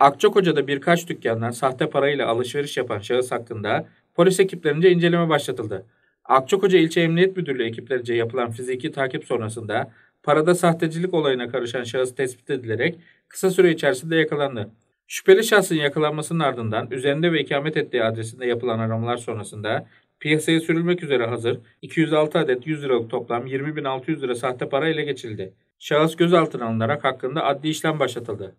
Akçakoca'da birkaç dükkandan sahte parayla alışveriş yapan şahıs hakkında polis ekiplerince inceleme başlatıldı. Akçakoca İlçe Emniyet Müdürlüğü ekiplerince yapılan fiziki takip sonrasında parada sahtecilik olayına karışan şahıs tespit edilerek kısa süre içerisinde yakalandı. Şüpheli şahsın yakalanmasının ardından üzerinde ve ikamet ettiği adresinde yapılan aramalar sonrasında piyasaya sürülmek üzere hazır 206 adet 100 liralık toplam 20.600 lira sahte para ele geçirildi. Şahıs gözaltına alınarak hakkında adli işlem başlatıldı.